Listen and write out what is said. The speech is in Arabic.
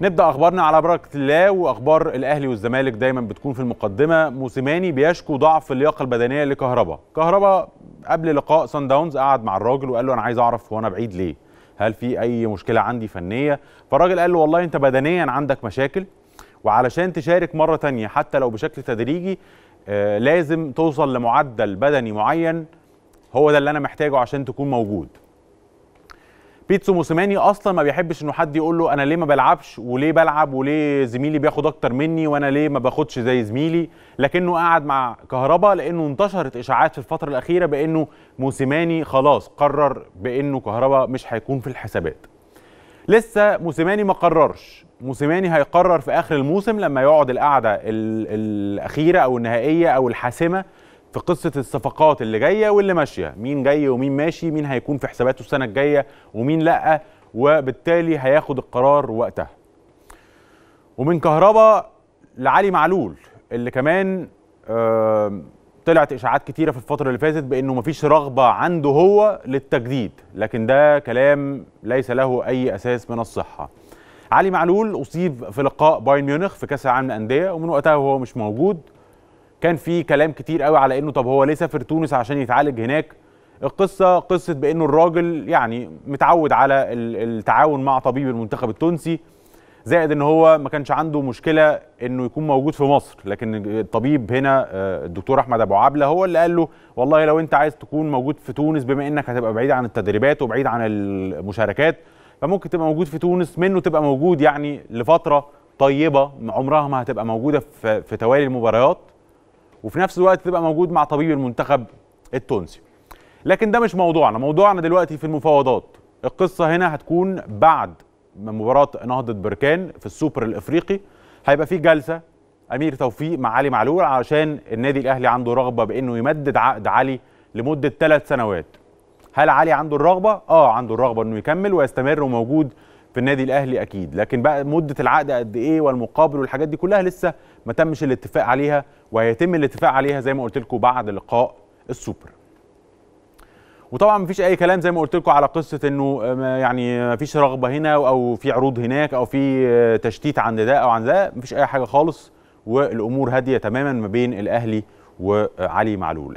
نبدا اخبارنا على بركه الله واخبار الاهلي والزمالك دايما بتكون في المقدمه موسيماني بيشكو ضعف اللياقه البدنيه لكهربا كهربا قبل لقاء سان داونز قعد مع الراجل وقال له انا عايز اعرف هو انا بعيد ليه هل في اي مشكله عندي فنيه فالراجل قال له والله انت بدنيا عندك مشاكل وعلشان تشارك مره تانية حتى لو بشكل تدريجي آه لازم توصل لمعدل بدني معين هو ده اللي انا محتاجه عشان تكون موجود بيتسو موسيماني اصلا ما بيحبش انه حد يقول له انا ليه ما بلعبش وليه بلعب وليه زميلي بياخد اكتر مني وانا ليه ما باخدش زي زميلي لكنه قعد مع كهربا لانه انتشرت اشاعات في الفتره الاخيره بانه موسيماني خلاص قرر بانه كهربا مش هيكون في الحسابات لسه موسيماني ما قررش موسيماني هيقرر في اخر الموسم لما يقعد القعده الاخيره او النهائيه او الحاسمه في قصه الصفقات اللي جايه واللي ماشيه مين جاي ومين ماشي مين هيكون في حساباته السنه الجايه ومين لا وبالتالي هياخد القرار وقتها ومن كهربا لعلي معلول اللي كمان آه، طلعت اشاعات كتيره في الفتره اللي فاتت بانه مفيش رغبه عنده هو للتجديد لكن ده كلام ليس له اي اساس من الصحه علي معلول اصيب في لقاء بايرن ميونخ في كاس العالم للانديه ومن وقتها هو مش موجود كان في كلام كتير قوي على انه طب هو ليه سافر تونس عشان يتعالج هناك القصه قصه بانه الراجل يعني متعود على التعاون مع طبيب المنتخب التونسي زائد ان هو ما كانش عنده مشكله انه يكون موجود في مصر لكن الطبيب هنا آه، الدكتور احمد ابو عبله هو اللي قال له والله لو انت عايز تكون موجود في تونس بما انك هتبقى بعيد عن التدريبات وبعيد عن المشاركات فممكن تبقى موجود في تونس منه تبقى موجود يعني لفتره طيبه عمرها ما هتبقى موجوده في توالي المباريات وفي نفس الوقت تبقى موجود مع طبيب المنتخب التونسي لكن ده مش موضوعنا موضوعنا دلوقتي في المفاوضات القصة هنا هتكون بعد مباراة نهضة بركان في السوبر الإفريقي هيبقى في جلسة أمير توفيق مع علي معلول علشان النادي الأهلي عنده رغبة بأنه يمدد عقد علي لمدة ثلاث سنوات هل علي عنده الرغبة؟ آه عنده الرغبة أنه يكمل ويستمر وموجود في النادي الاهلي اكيد لكن بقى مده العقد قد ايه والمقابل والحاجات دي كلها لسه ما تمش الاتفاق عليها وهيتم الاتفاق عليها زي ما قلت لكم بعد لقاء السوبر وطبعا مفيش اي كلام زي ما قلت لكم على قصه انه آه، يعني مفيش رغبه هنا او في عروض هناك او في آه، تشتيت عند ده او عند ده مفيش اي حاجه خالص والامور هاديه تماما ما بين الاهلي وعلي معلول